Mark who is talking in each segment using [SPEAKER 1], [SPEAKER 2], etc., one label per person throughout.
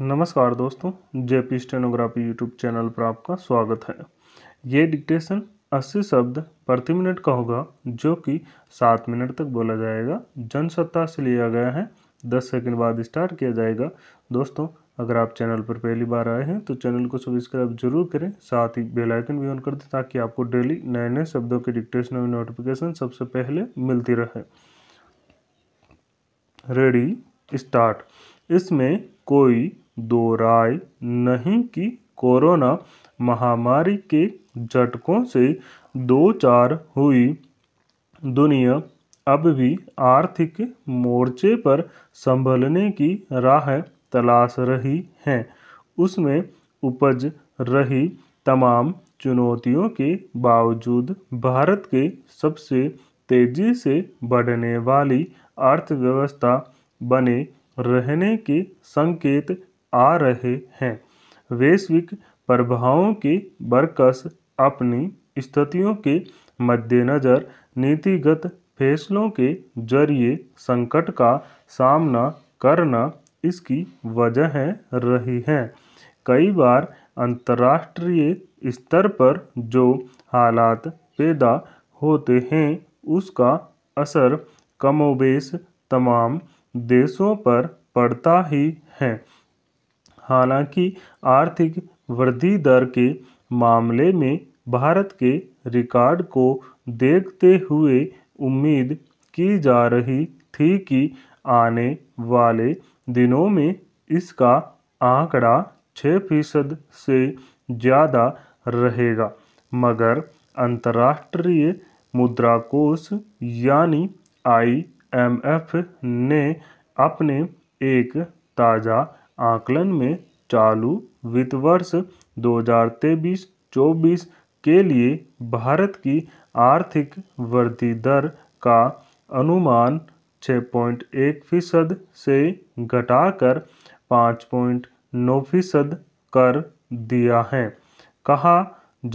[SPEAKER 1] नमस्कार दोस्तों JP stenography YouTube channel पर आपका स्वागत है ये डिक्टेशन 80 शब्द प्रति मिनट का होगा जो कि सात मिनट तक बोला जाएगा जनसत्ता से लिया गया है दस सेकंड बाद स्टार्ट किया जाएगा दोस्तों अगर आप चैनल पर पहली बार आए हैं तो चैनल को सब्सक्राइब जरूर करें साथ ही बेलाइकन भी ऑन कर दें ताकि आपको डेली नए नए शब्दों के डिक्टेशन और नोटिफिकेशन सबसे पहले मिलती रहे रेडी स्टार्ट इसमें कोई दो राय नहीं कि कोरोना महामारी के झटकों से दो चार हुई दुनिया अब भी आर्थिक मोर्चे पर संभलने की राह तलाश रही है उसमें उपज रही तमाम चुनौतियों के बावजूद भारत के सबसे तेजी से बढ़ने वाली अर्थव्यवस्था बने रहने के संकेत आ रहे हैं वैश्विक प्रभावों के बरकस अपनी स्थितियों के मद्देनज़र नीतिगत फैसलों के जरिए संकट का सामना करना इसकी वजह रही है कई बार अंतर्राष्ट्रीय स्तर पर जो हालात पैदा होते हैं उसका असर कमोबेश तमाम देशों पर पड़ता ही है हालांकि आर्थिक वृद्धि दर के मामले में भारत के रिकॉर्ड को देखते हुए उम्मीद की जा रही थी कि आने वाले दिनों में इसका आंकड़ा छः फीसद से ज़्यादा रहेगा मगर अंतर्राष्ट्रीय मुद्रा कोष यानी आईएमएफ ने अपने एक ताज़ा आकलन में चालू वित्त वर्ष दो हजार तेईस चौबीस के लिए भारत की आर्थिक वृद्धि दर का अनुमान 6.1 फीसद से घटाकर 5.9 फीसद कर दिया है कहा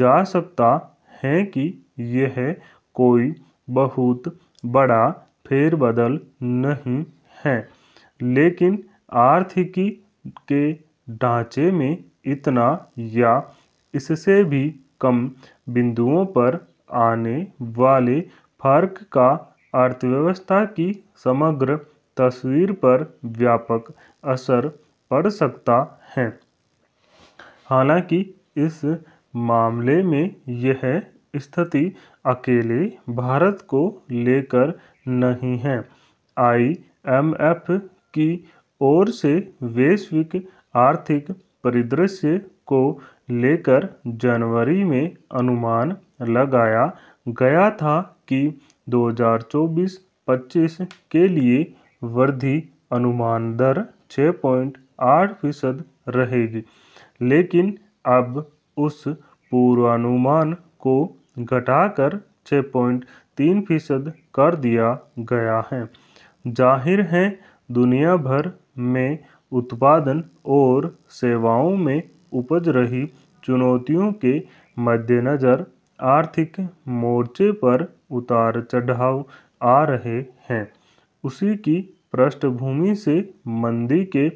[SPEAKER 1] जा सकता है कि यह कोई बहुत बड़ा फेरबदल नहीं है लेकिन आर्थिकी के ढांचे में इतना या इससे भी कम बिंदुओं पर आने वाले फर्क का अर्थव्यवस्था की समग्र तस्वीर पर व्यापक असर पड़ सकता है हालांकि इस मामले में यह स्थिति अकेले भारत को लेकर नहीं है आईएमएफ की ओर से वैश्विक आर्थिक परिदृश्य को लेकर जनवरी में अनुमान लगाया गया था कि 2024-25 के लिए वृद्धि अनुमान दर 6.8 फीसद रहेगी लेकिन अब उस पूर्वानुमान को घटाकर 6.3 फीसद कर दिया गया है जाहिर है दुनिया भर में उत्पादन और सेवाओं में उपज रही चुनौतियों के मद्देनज़र आर्थिक मोर्चे पर उतार चढ़ाव आ रहे हैं उसी की पृष्ठभूमि से मंदी के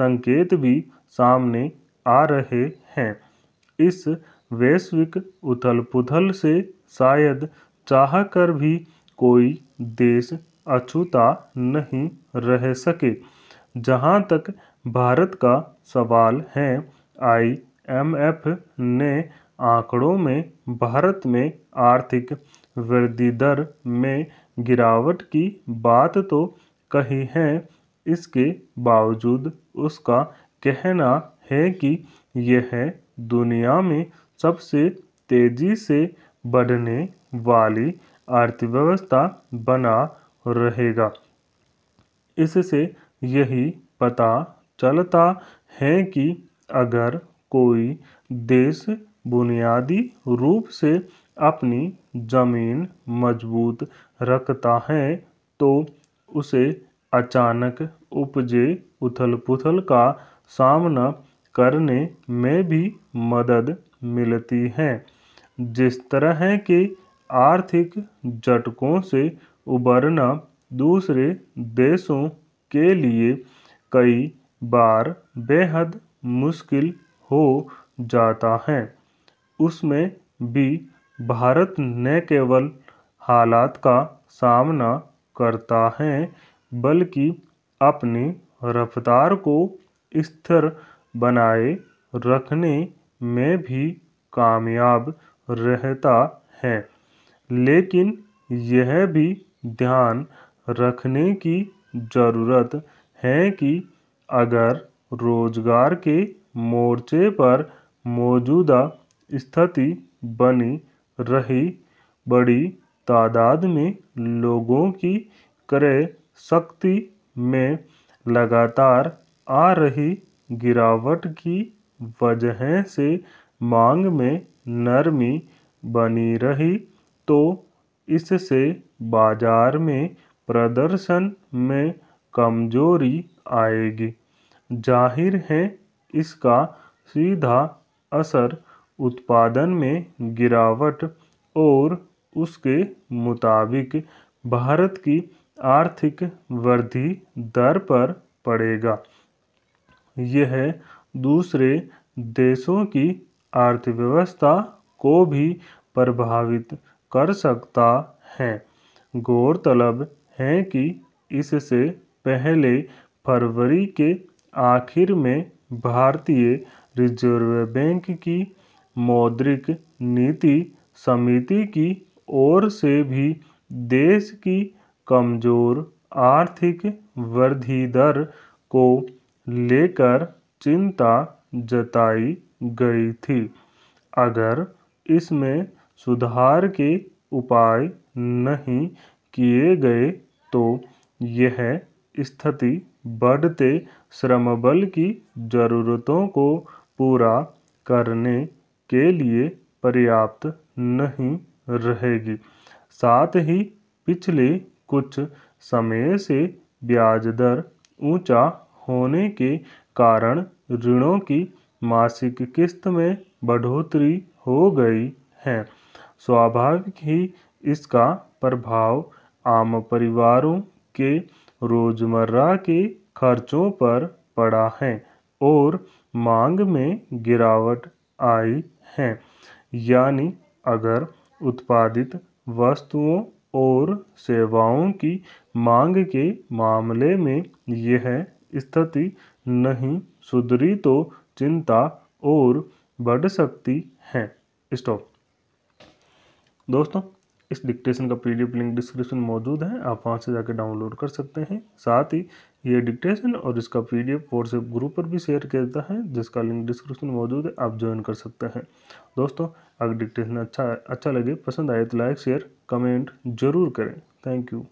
[SPEAKER 1] संकेत भी सामने आ रहे हैं इस वैश्विक उथल पुथल से शायद चाह कर भी कोई देश अछूता नहीं रह सके जहाँ तक भारत का सवाल है आईएमएफ ने आंकड़ों में भारत में आर्थिक वृद्धि दर में गिरावट की बात तो कही है इसके बावजूद उसका कहना है कि यह दुनिया में सबसे तेज़ी से बढ़ने वाली अर्थव्यवस्था बना रहेगा इससे यही पता चलता है कि अगर कोई देश बुनियादी रूप से अपनी ज़मीन मजबूत रखता है तो उसे अचानक उपजे उथल पुथल का सामना करने में भी मदद मिलती है जिस तरह के आर्थिक झटकों से उबरना दूसरे देशों के लिए कई बार बेहद मुश्किल हो जाता है उसमें भी भारत न केवल हालात का सामना करता है बल्कि अपनी रफ़्तार को स्थिर बनाए रखने में भी कामयाब रहता है लेकिन यह भी ध्यान रखने की ज़रूरत है कि अगर रोज़गार के मोर्चे पर मौजूदा स्थिति बनी रही बड़ी तादाद में लोगों की क्रय शक्ति में लगातार आ रही गिरावट की वजह से मांग में नरमी बनी रही तो इससे बाज़ार में प्रदर्शन में कमजोरी आएगी जाहिर है इसका सीधा असर उत्पादन में गिरावट और उसके मुताबिक भारत की आर्थिक वृद्धि दर पर पड़ेगा यह दूसरे देशों की अर्थव्यवस्था को भी प्रभावित कर सकता है गौरतलब हैं कि इससे पहले फरवरी के आखिर में भारतीय रिजर्व बैंक की मौद्रिक नीति समिति की ओर से भी देश की कमज़ोर आर्थिक वृद्धि दर को लेकर चिंता जताई गई थी अगर इसमें सुधार के उपाय नहीं किए गए तो यह स्थिति बढ़ते श्रमबल की ज़रूरतों को पूरा करने के लिए पर्याप्त नहीं रहेगी साथ ही पिछले कुछ समय से ब्याज दर ऊंचा होने के कारण ऋणों की मासिक किस्त में बढ़ोतरी हो गई है स्वाभाविक ही इसका प्रभाव आम परिवारों के रोजमर्रा के खर्चों पर पड़ा है और मांग में गिरावट आई है यानी अगर उत्पादित वस्तुओं और सेवाओं की मांग के मामले में यह स्थिति नहीं सुधरी तो चिंता और बढ़ सकती है स्टॉप दोस्तों इस डिक्टेशन का पीडीएफ लिंक डिस्क्रिप्शन मौजूद है आप वहाँ से जाकर डाउनलोड कर सकते हैं साथ ही ये डिक्टेशन और इसका पीडीएफ व्हाट्सएप ग्रुप पर भी शेयर किया है जिसका लिंक डिस्क्रिप्शन मौजूद है आप ज्वाइन कर सकते हैं दोस्तों अगर डिक्टेशन अच्छा अच्छा लगे पसंद आए तो लाइक शेयर कमेंट जरूर करें थैंक यू